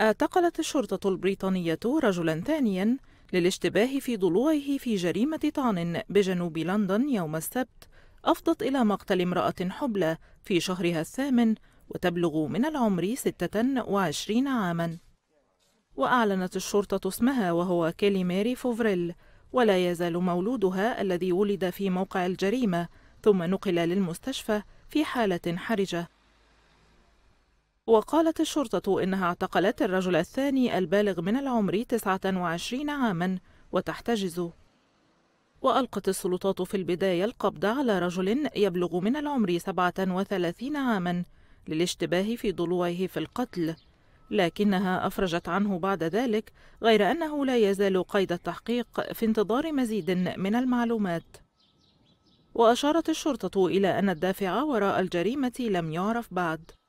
اعتقلت الشرطة البريطانية رجلا ثانيا للاشتباه في ضلوعه في جريمة طعن بجنوب لندن يوم السبت أفضت إلى مقتل امرأة حبلى في شهرها الثامن وتبلغ من العمر 26 عاماً وأعلنت الشرطة اسمها وهو كيلي ماري فوفريل ولا يزال مولودها الذي ولد في موقع الجريمة ثم نقل للمستشفى في حالة حرجة وقالت الشرطة إنها اعتقلت الرجل الثاني البالغ من العمر 29 عاما وتحتجزه وألقت السلطات في البداية القبض على رجل يبلغ من العمر 37 عاما للاشتباه في ضلوعه في القتل لكنها أفرجت عنه بعد ذلك غير أنه لا يزال قيد التحقيق في انتظار مزيد من المعلومات وأشارت الشرطة إلى أن الدافع وراء الجريمة لم يعرف بعد